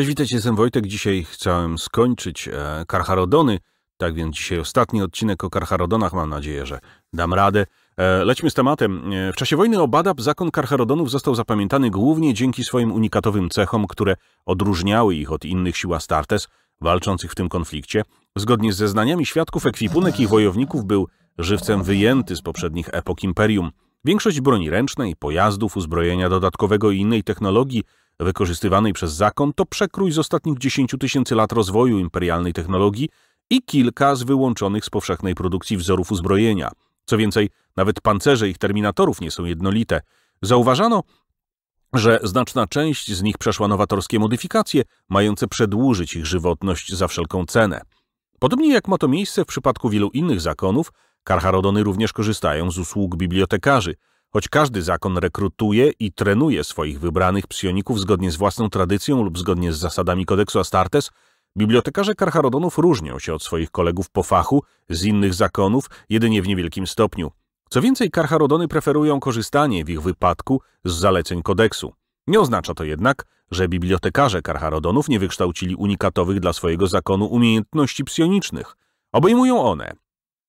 Cześć, witajcie, jestem Wojtek. Dzisiaj chciałem skończyć e, Karcharodony, tak więc dzisiaj ostatni odcinek o Karcharodonach. Mam nadzieję, że dam radę. E, lećmy z tematem. E, w czasie wojny o Badab zakon Karcharodonów został zapamiętany głównie dzięki swoim unikatowym cechom, które odróżniały ich od innych sił Astartes walczących w tym konflikcie. Zgodnie z zeznaniami świadków, ekwipunek ich wojowników był żywcem wyjęty z poprzednich epok Imperium. Większość broni ręcznej, pojazdów, uzbrojenia dodatkowego i innej technologii – wykorzystywanej przez zakon to przekrój z ostatnich 10 tysięcy lat rozwoju imperialnej technologii i kilka z wyłączonych z powszechnej produkcji wzorów uzbrojenia. Co więcej, nawet pancerze ich terminatorów nie są jednolite. Zauważano, że znaczna część z nich przeszła nowatorskie modyfikacje, mające przedłużyć ich żywotność za wszelką cenę. Podobnie jak ma to miejsce w przypadku wielu innych zakonów, Karharodony również korzystają z usług bibliotekarzy – Choć każdy zakon rekrutuje i trenuje swoich wybranych psioników zgodnie z własną tradycją lub zgodnie z zasadami kodeksu Astartes, bibliotekarze Karcharodonów różnią się od swoich kolegów po fachu z innych zakonów jedynie w niewielkim stopniu. Co więcej, Karcharodony preferują korzystanie w ich wypadku z zaleceń kodeksu. Nie oznacza to jednak, że bibliotekarze Karcharodonów nie wykształcili unikatowych dla swojego zakonu umiejętności psionicznych. Obejmują one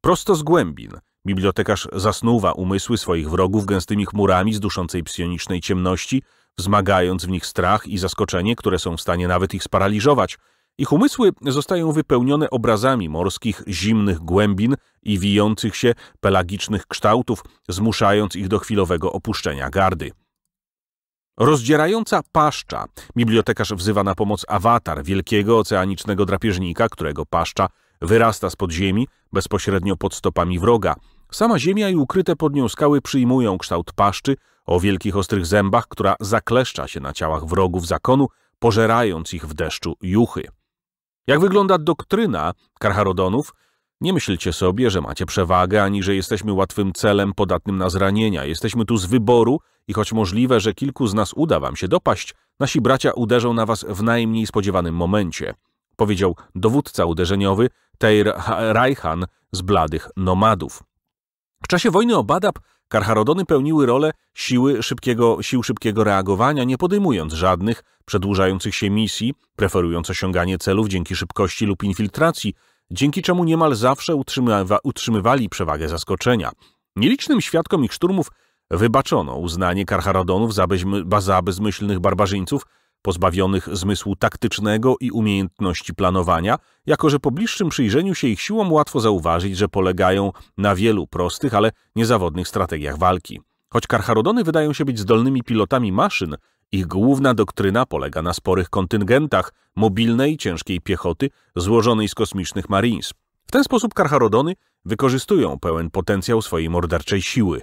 prosto z głębin – Bibliotekarz zasnuwa umysły swoich wrogów gęstymi chmurami z duszącej psionicznej ciemności, wzmagając w nich strach i zaskoczenie, które są w stanie nawet ich sparaliżować. Ich umysły zostają wypełnione obrazami morskich, zimnych głębin i wijących się pelagicznych kształtów, zmuszając ich do chwilowego opuszczenia gardy. Rozdzierająca paszcza. Bibliotekarz wzywa na pomoc awatar wielkiego oceanicznego drapieżnika, którego paszcza Wyrasta z podziemi, bezpośrednio pod stopami wroga. Sama ziemia i ukryte pod nią skały przyjmują kształt paszczy o wielkich ostrych zębach, która zakleszcza się na ciałach wrogów zakonu, pożerając ich w deszczu juchy. Jak wygląda doktryna karharodonów? Nie myślcie sobie, że macie przewagę, ani że jesteśmy łatwym celem podatnym na zranienia. Jesteśmy tu z wyboru i choć możliwe, że kilku z nas uda wam się dopaść, nasi bracia uderzą na was w najmniej spodziewanym momencie. Powiedział dowódca uderzeniowy, Teir Rajhan z bladych nomadów. W czasie wojny o Badab karcharodony pełniły rolę siły szybkiego, sił szybkiego reagowania, nie podejmując żadnych przedłużających się misji, preferując osiąganie celów dzięki szybkości lub infiltracji, dzięki czemu niemal zawsze utrzymywa, utrzymywali przewagę zaskoczenia. Nielicznym świadkom ich szturmów wybaczono uznanie karcharodonów za, za bezmyślnych barbarzyńców – pozbawionych zmysłu taktycznego i umiejętności planowania, jako że po bliższym przyjrzeniu się ich siłom łatwo zauważyć, że polegają na wielu prostych, ale niezawodnych strategiach walki. Choć karcharodony wydają się być zdolnymi pilotami maszyn, ich główna doktryna polega na sporych kontyngentach mobilnej, ciężkiej piechoty złożonej z kosmicznych marines. W ten sposób karcharodony wykorzystują pełen potencjał swojej morderczej siły.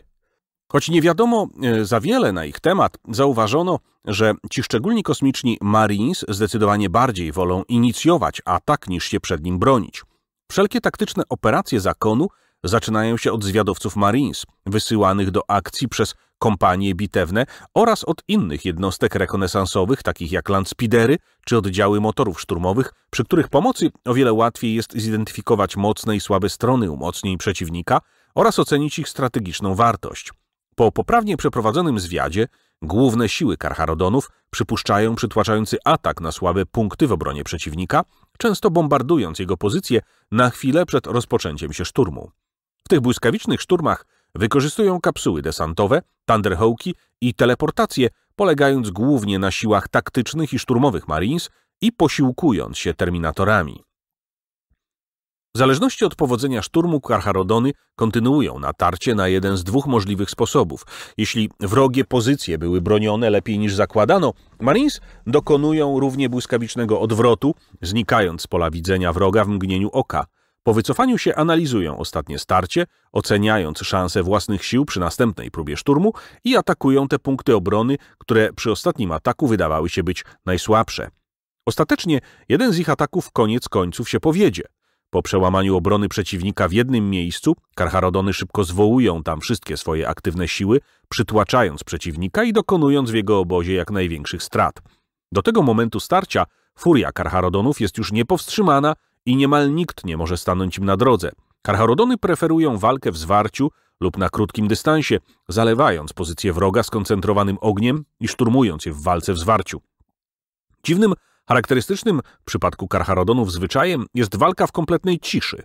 Choć nie wiadomo e, za wiele na ich temat, zauważono, że ci szczególni kosmiczni Marines zdecydowanie bardziej wolą inicjować atak niż się przed nim bronić. Wszelkie taktyczne operacje zakonu zaczynają się od zwiadowców Marines, wysyłanych do akcji przez kompanie bitewne oraz od innych jednostek rekonesansowych, takich jak Landspidery czy oddziały motorów szturmowych, przy których pomocy o wiele łatwiej jest zidentyfikować mocne i słabe strony umocnień przeciwnika oraz ocenić ich strategiczną wartość. Po poprawnie przeprowadzonym zwiadzie główne siły Karcharodonów przypuszczają przytłaczający atak na słabe punkty w obronie przeciwnika, często bombardując jego pozycję na chwilę przed rozpoczęciem się szturmu. W tych błyskawicznych szturmach wykorzystują kapsuły desantowe, thunderhołki i teleportacje, polegając głównie na siłach taktycznych i szturmowych Marines i posiłkując się terminatorami. W zależności od powodzenia szturmu Karcharodony kontynuują natarcie na jeden z dwóch możliwych sposobów. Jeśli wrogie pozycje były bronione lepiej niż zakładano, Marines dokonują równie błyskawicznego odwrotu, znikając z pola widzenia wroga w mgnieniu oka. Po wycofaniu się analizują ostatnie starcie, oceniając szanse własnych sił przy następnej próbie szturmu i atakują te punkty obrony, które przy ostatnim ataku wydawały się być najsłabsze. Ostatecznie jeden z ich ataków koniec końców się powiedzie – po przełamaniu obrony przeciwnika w jednym miejscu, Karcharodony szybko zwołują tam wszystkie swoje aktywne siły, przytłaczając przeciwnika i dokonując w jego obozie jak największych strat. Do tego momentu starcia furia Karcharodonów jest już niepowstrzymana i niemal nikt nie może stanąć im na drodze. Karcharodony preferują walkę w zwarciu lub na krótkim dystansie, zalewając pozycję wroga skoncentrowanym ogniem i szturmując je w walce w zwarciu. Dziwnym Charakterystycznym w przypadku karcharodonów zwyczajem jest walka w kompletnej ciszy.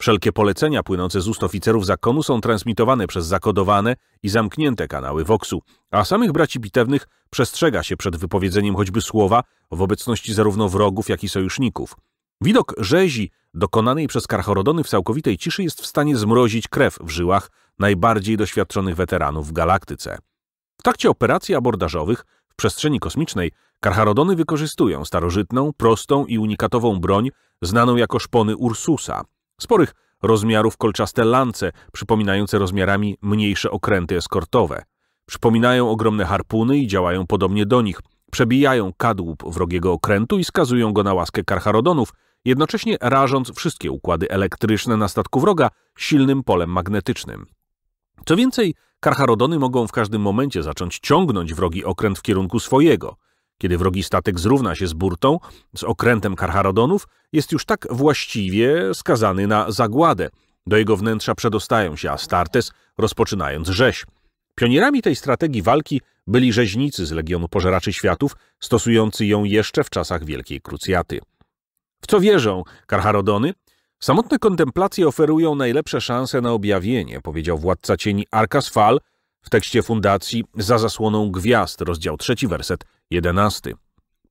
Wszelkie polecenia płynące z ust oficerów zakonu są transmitowane przez zakodowane i zamknięte kanały Voxu, a samych braci bitewnych przestrzega się przed wypowiedzeniem choćby słowa w obecności zarówno wrogów, jak i sojuszników. Widok rzezi dokonanej przez karchorodony w całkowitej ciszy jest w stanie zmrozić krew w żyłach najbardziej doświadczonych weteranów w galaktyce. W trakcie operacji abordażowych w przestrzeni kosmicznej karcharodony wykorzystują starożytną, prostą i unikatową broń znaną jako szpony Ursusa, sporych rozmiarów kolczaste lance przypominające rozmiarami mniejsze okręty eskortowe. Przypominają ogromne harpuny i działają podobnie do nich. Przebijają kadłub wrogiego okrętu i skazują go na łaskę karcharodonów, jednocześnie rażąc wszystkie układy elektryczne na statku wroga silnym polem magnetycznym. Co więcej, karcharodony mogą w każdym momencie zacząć ciągnąć wrogi okręt w kierunku swojego. Kiedy wrogi statek zrówna się z burtą, z okrętem karcharodonów, jest już tak właściwie skazany na zagładę. Do jego wnętrza przedostają się Astartes, rozpoczynając rzeź. Pionierami tej strategii walki byli rzeźnicy z Legionu Pożeraczy Światów, stosujący ją jeszcze w czasach Wielkiej Krucjaty. W co wierzą karcharodony? Samotne kontemplacje oferują najlepsze szanse na objawienie, powiedział władca cieni Arkas Fal w tekście fundacji Za zasłoną gwiazd, rozdział 3, werset 11.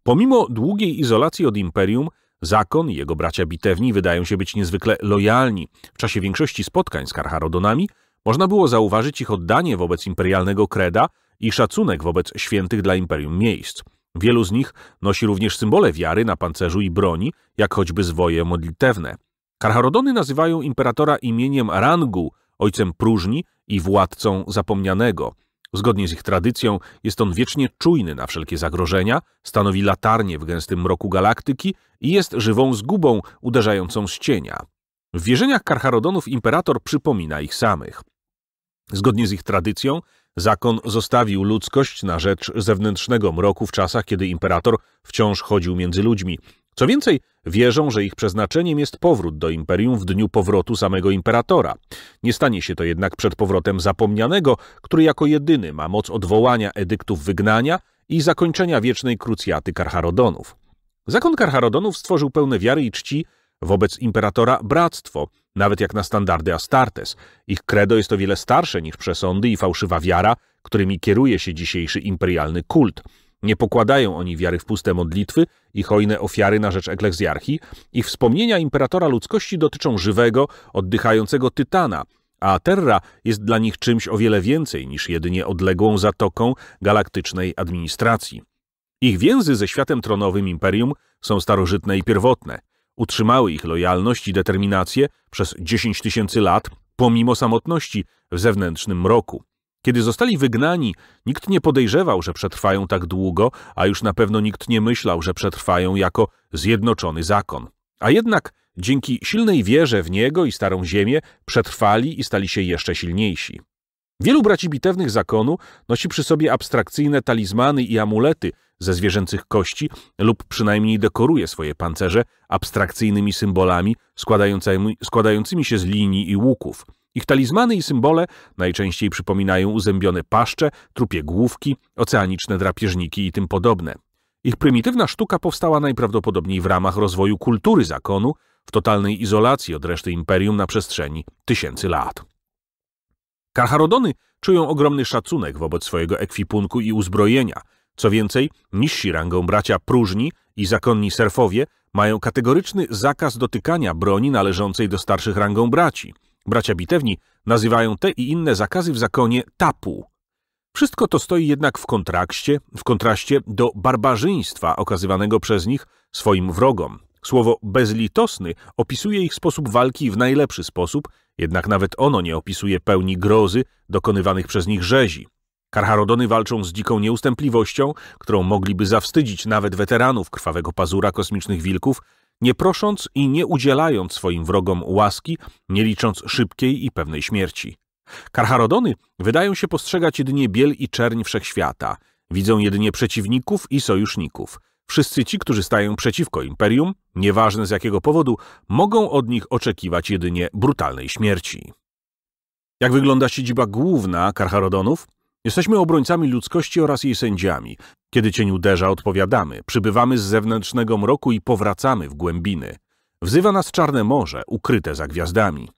Pomimo długiej izolacji od imperium, Zakon i jego bracia bitewni wydają się być niezwykle lojalni. W czasie większości spotkań z Karharodonami można było zauważyć ich oddanie wobec imperialnego kreda i szacunek wobec świętych dla imperium miejsc. Wielu z nich nosi również symbole wiary na pancerzu i broni, jak choćby zwoje modlitewne. Karharodony nazywają imperatora imieniem Rangu, ojcem próżni i władcą zapomnianego. Zgodnie z ich tradycją jest on wiecznie czujny na wszelkie zagrożenia, stanowi latarnię w gęstym mroku galaktyki i jest żywą zgubą uderzającą z cienia. W wierzeniach Karharodonów imperator przypomina ich samych. Zgodnie z ich tradycją zakon zostawił ludzkość na rzecz zewnętrznego mroku w czasach, kiedy imperator wciąż chodził między ludźmi. Co więcej, wierzą, że ich przeznaczeniem jest powrót do imperium w dniu powrotu samego imperatora. Nie stanie się to jednak przed powrotem zapomnianego, który jako jedyny ma moc odwołania edyktów wygnania i zakończenia wiecznej krucjaty Karharodonów. Zakon Karharodonów stworzył pełne wiary i czci wobec imperatora bractwo, nawet jak na standardy Astartes. Ich credo jest o wiele starsze niż przesądy i fałszywa wiara, którymi kieruje się dzisiejszy imperialny kult – nie pokładają oni wiary w puste modlitwy i hojne ofiary na rzecz eklezjarchii. Ich wspomnienia imperatora ludzkości dotyczą żywego, oddychającego tytana, a Terra jest dla nich czymś o wiele więcej niż jedynie odległą zatoką galaktycznej administracji. Ich więzy ze światem tronowym imperium są starożytne i pierwotne. Utrzymały ich lojalność i determinację przez 10 tysięcy lat, pomimo samotności w zewnętrznym mroku. Kiedy zostali wygnani, nikt nie podejrzewał, że przetrwają tak długo, a już na pewno nikt nie myślał, że przetrwają jako zjednoczony zakon. A jednak dzięki silnej wierze w niego i starą ziemię przetrwali i stali się jeszcze silniejsi. Wielu braci bitewnych zakonu nosi przy sobie abstrakcyjne talizmany i amulety ze zwierzęcych kości lub przynajmniej dekoruje swoje pancerze abstrakcyjnymi symbolami składającymi, się z linii i łuków. Ich talizmany i symbole najczęściej przypominają uzębione paszcze, trupie główki, oceaniczne drapieżniki i tym podobne. Ich prymitywna sztuka powstała najprawdopodobniej w ramach rozwoju kultury zakonu w totalnej izolacji od reszty imperium na przestrzeni tysięcy lat. Karcharodony czują ogromny szacunek wobec swojego ekwipunku i uzbrojenia. Co więcej, niżsi rangą bracia próżni i zakonni serfowie mają kategoryczny zakaz dotykania broni należącej do starszych rangą braci. Bracia bitewni nazywają te i inne zakazy w zakonie tapu. Wszystko to stoi jednak w kontrakcie, w kontraście do barbarzyństwa okazywanego przez nich swoim wrogom. Słowo bezlitosny opisuje ich sposób walki w najlepszy sposób, jednak nawet ono nie opisuje pełni grozy dokonywanych przez nich rzezi. Karharodony walczą z dziką nieustępliwością, którą mogliby zawstydzić nawet weteranów krwawego pazura kosmicznych wilków, nie prosząc i nie udzielając swoim wrogom łaski, nie licząc szybkiej i pewnej śmierci. Karharodony wydają się postrzegać jedynie biel i czerń wszechświata, widzą jedynie przeciwników i sojuszników – Wszyscy ci, którzy stają przeciwko imperium, nieważne z jakiego powodu, mogą od nich oczekiwać jedynie brutalnej śmierci. Jak wygląda siedziba główna Karcharodonów? Jesteśmy obrońcami ludzkości oraz jej sędziami. Kiedy cień uderza, odpowiadamy, przybywamy z zewnętrznego mroku i powracamy w głębiny. Wzywa nas Czarne Morze, ukryte za gwiazdami.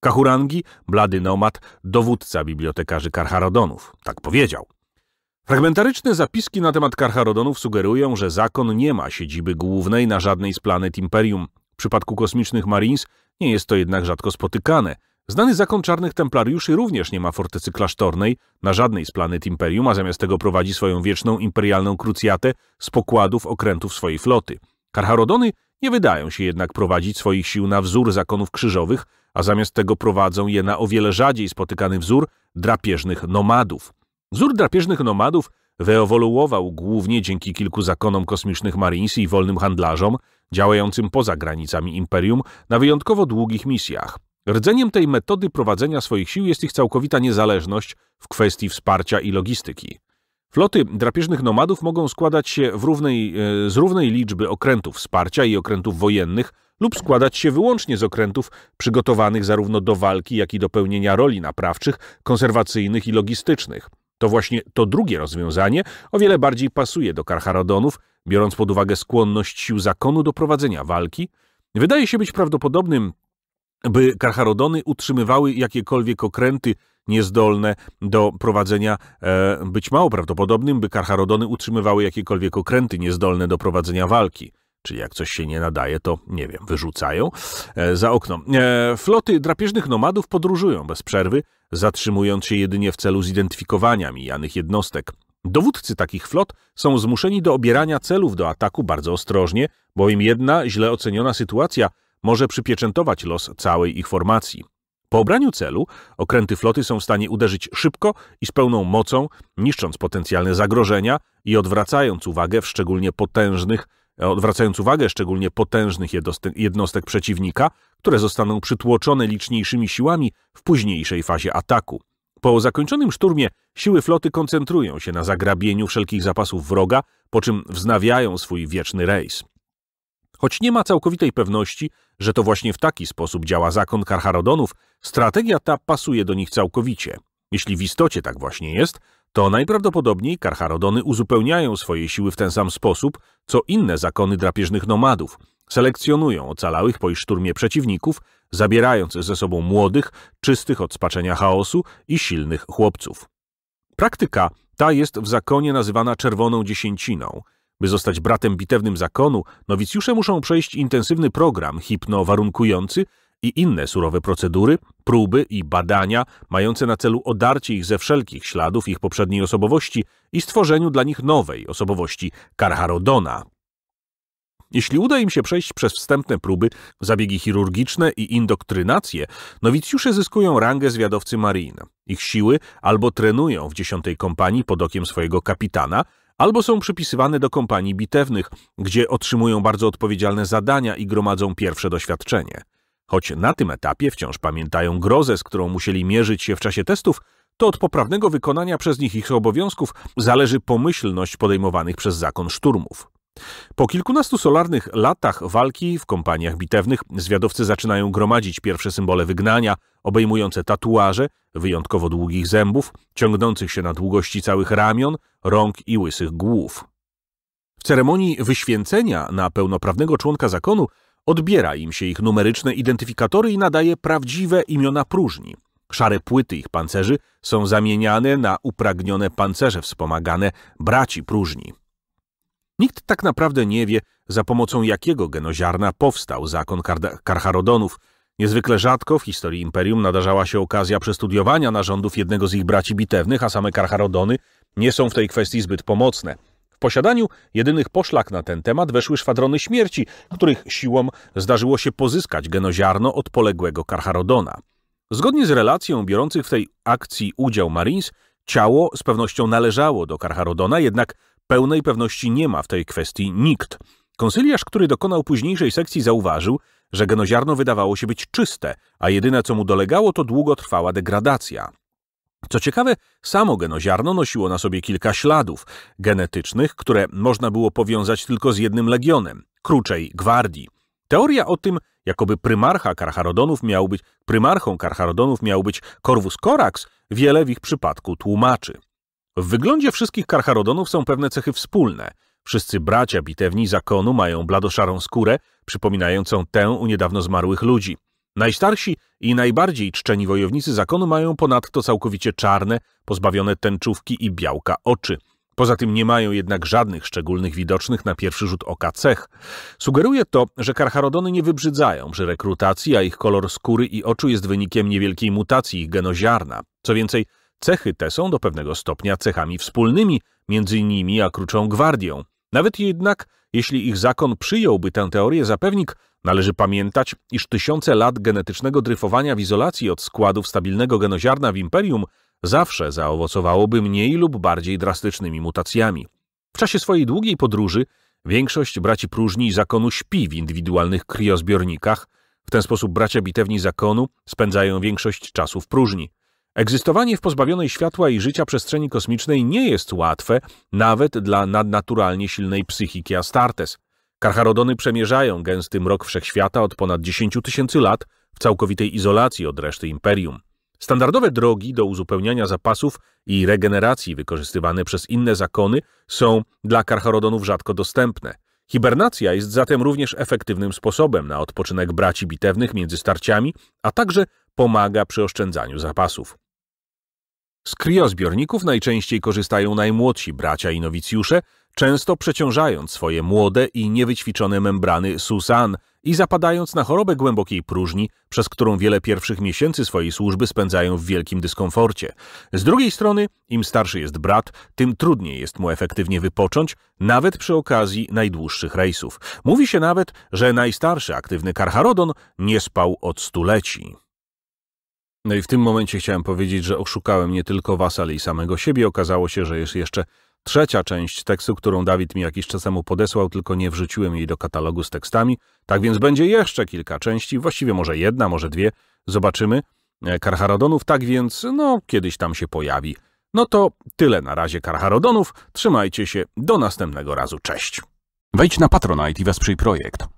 Kahurangi, blady nomad, dowódca bibliotekarzy Karcharodonów, tak powiedział. Fragmentaryczne zapiski na temat Karcharodonów sugerują, że zakon nie ma siedziby głównej na żadnej z planet Imperium. W przypadku kosmicznych Marines nie jest to jednak rzadko spotykane. Znany zakon czarnych templariuszy również nie ma fortecy klasztornej na żadnej z planet Imperium, a zamiast tego prowadzi swoją wieczną imperialną krucjatę z pokładów okrętów swojej floty. Karcharodony nie wydają się jednak prowadzić swoich sił na wzór zakonów krzyżowych, a zamiast tego prowadzą je na o wiele rzadziej spotykany wzór drapieżnych nomadów. Wzór drapieżnych nomadów wyewoluował głównie dzięki kilku zakonom kosmicznych marinesi i wolnym handlarzom działającym poza granicami Imperium na wyjątkowo długich misjach. Rdzeniem tej metody prowadzenia swoich sił jest ich całkowita niezależność w kwestii wsparcia i logistyki. Floty drapieżnych nomadów mogą składać się równej, e, z równej liczby okrętów wsparcia i okrętów wojennych lub składać się wyłącznie z okrętów przygotowanych zarówno do walki, jak i do pełnienia roli naprawczych, konserwacyjnych i logistycznych. To właśnie to drugie rozwiązanie o wiele bardziej pasuje do Karcharodonów, biorąc pod uwagę skłonność sił zakonu do prowadzenia walki. Wydaje się być prawdopodobnym, by Karcharodony utrzymywały jakiekolwiek okręty niezdolne do prowadzenia, e, być mało prawdopodobnym, by Karcharodony utrzymywały jakiekolwiek okręty niezdolne do prowadzenia walki. Czyli jak coś się nie nadaje, to nie wiem, wyrzucają e, za okno. E, floty drapieżnych nomadów podróżują bez przerwy, zatrzymując się jedynie w celu zidentyfikowania mijanych jednostek. Dowódcy takich flot są zmuszeni do obierania celów do ataku bardzo ostrożnie, bowiem jedna źle oceniona sytuacja może przypieczętować los całej ich formacji. Po obraniu celu okręty floty są w stanie uderzyć szybko i z pełną mocą, niszcząc potencjalne zagrożenia i odwracając uwagę w szczególnie potężnych odwracając uwagę szczególnie potężnych jednostek przeciwnika, które zostaną przytłoczone liczniejszymi siłami w późniejszej fazie ataku. Po zakończonym szturmie siły floty koncentrują się na zagrabieniu wszelkich zapasów wroga, po czym wznawiają swój wieczny rejs. Choć nie ma całkowitej pewności, że to właśnie w taki sposób działa zakon Karcharodonów, strategia ta pasuje do nich całkowicie. Jeśli w istocie tak właśnie jest, to najprawdopodobniej karcharodony uzupełniają swoje siły w ten sam sposób, co inne zakony drapieżnych nomadów. Selekcjonują ocalałych po ich szturmie przeciwników, zabierając ze sobą młodych, czystych od spaczenia chaosu i silnych chłopców. Praktyka ta jest w zakonie nazywana czerwoną dziesięciną. By zostać bratem bitewnym zakonu, nowicjusze muszą przejść intensywny program hipnowarunkujący, i inne surowe procedury, próby i badania mające na celu odarcie ich ze wszelkich śladów ich poprzedniej osobowości i stworzeniu dla nich nowej osobowości Karharodona. Jeśli uda im się przejść przez wstępne próby, zabiegi chirurgiczne i indoktrynacje, nowicjusze zyskują rangę zwiadowcy marin. Ich siły albo trenują w dziesiątej kompanii pod okiem swojego kapitana, albo są przypisywane do kompanii bitewnych, gdzie otrzymują bardzo odpowiedzialne zadania i gromadzą pierwsze doświadczenie. Choć na tym etapie wciąż pamiętają grozę, z którą musieli mierzyć się w czasie testów, to od poprawnego wykonania przez nich ich obowiązków zależy pomyślność podejmowanych przez zakon szturmów. Po kilkunastu solarnych latach walki w kompaniach bitewnych zwiadowcy zaczynają gromadzić pierwsze symbole wygnania, obejmujące tatuaże wyjątkowo długich zębów, ciągnących się na długości całych ramion, rąk i łysych głów. W ceremonii wyświęcenia na pełnoprawnego członka zakonu Odbiera im się ich numeryczne identyfikatory i nadaje prawdziwe imiona próżni. Szare płyty ich pancerzy są zamieniane na upragnione pancerze wspomagane braci próżni. Nikt tak naprawdę nie wie, za pomocą jakiego genoziarna powstał zakon kar Karcharodonów. Niezwykle rzadko w historii imperium nadarzała się okazja przestudiowania narządów jednego z ich braci bitewnych, a same Karcharodony nie są w tej kwestii zbyt pomocne – w posiadaniu jedynych poszlak na ten temat weszły szwadrony śmierci, których siłą zdarzyło się pozyskać genoziarno od poległego Karharodona. Zgodnie z relacją biorących w tej akcji udział Marines, ciało z pewnością należało do Karharodona, jednak pełnej pewności nie ma w tej kwestii nikt. Konsyliarz, który dokonał późniejszej sekcji zauważył, że genoziarno wydawało się być czyste, a jedyne co mu dolegało to długotrwała degradacja. Co ciekawe, samo genoziarno nosiło na sobie kilka śladów genetycznych, które można było powiązać tylko z jednym legionem kruczej gwardii. Teoria o tym, jakoby prymarcha Karcharodonów miał być prymarchą Karcharodonów miał być Corvus Corax, wiele w ich przypadku tłumaczy. W wyglądzie wszystkich Karcharodonów są pewne cechy wspólne. Wszyscy bracia bitewni zakonu mają bladoszarą skórę, przypominającą tę u niedawno zmarłych ludzi. Najstarsi i najbardziej czczeni wojownicy zakonu mają ponadto całkowicie czarne, pozbawione tęczówki i białka oczy. Poza tym nie mają jednak żadnych szczególnych widocznych na pierwszy rzut oka cech. Sugeruje to, że karcharodony nie wybrzydzają przy rekrutacji, a ich kolor skóry i oczu jest wynikiem niewielkiej mutacji ich genoziarna. Co więcej, cechy te są do pewnego stopnia cechami wspólnymi między nimi a Kruczą Gwardią. Nawet jednak, jeśli ich zakon przyjąłby tę teorię, zapewnik Należy pamiętać, iż tysiące lat genetycznego dryfowania w izolacji od składów stabilnego genoziarna w imperium zawsze zaowocowałoby mniej lub bardziej drastycznymi mutacjami. W czasie swojej długiej podróży większość braci próżni zakonu śpi w indywidualnych kriozbiornikach. W ten sposób bracia bitewni zakonu spędzają większość czasu w próżni. Egzystowanie w pozbawionej światła i życia przestrzeni kosmicznej nie jest łatwe, nawet dla nadnaturalnie silnej psychiki Astartes. Karcharodony przemierzają gęsty mrok wszechświata od ponad 10 tysięcy lat w całkowitej izolacji od reszty imperium. Standardowe drogi do uzupełniania zapasów i regeneracji wykorzystywane przez inne zakony są dla karcharodonów rzadko dostępne. Hibernacja jest zatem również efektywnym sposobem na odpoczynek braci bitewnych między starciami, a także pomaga przy oszczędzaniu zapasów. Z kriozbiorników najczęściej korzystają najmłodsi bracia i nowicjusze, często przeciążając swoje młode i niewyćwiczone membrany SUSAN i zapadając na chorobę głębokiej próżni, przez którą wiele pierwszych miesięcy swojej służby spędzają w wielkim dyskomforcie. Z drugiej strony, im starszy jest brat, tym trudniej jest mu efektywnie wypocząć, nawet przy okazji najdłuższych rejsów. Mówi się nawet, że najstarszy aktywny Karcharodon nie spał od stuleci. No i w tym momencie chciałem powiedzieć, że oszukałem nie tylko was, ale i samego siebie. Okazało się, że jest jeszcze trzecia część tekstu, którą Dawid mi jakiś czas temu podesłał, tylko nie wrzuciłem jej do katalogu z tekstami. Tak więc będzie jeszcze kilka części, właściwie może jedna, może dwie. Zobaczymy. E, Karharodonów, tak więc no kiedyś tam się pojawi. No to tyle na razie Karharodonów. Trzymajcie się. Do następnego razu. Cześć. Wejdź na Patronite i wesprzyj projekt.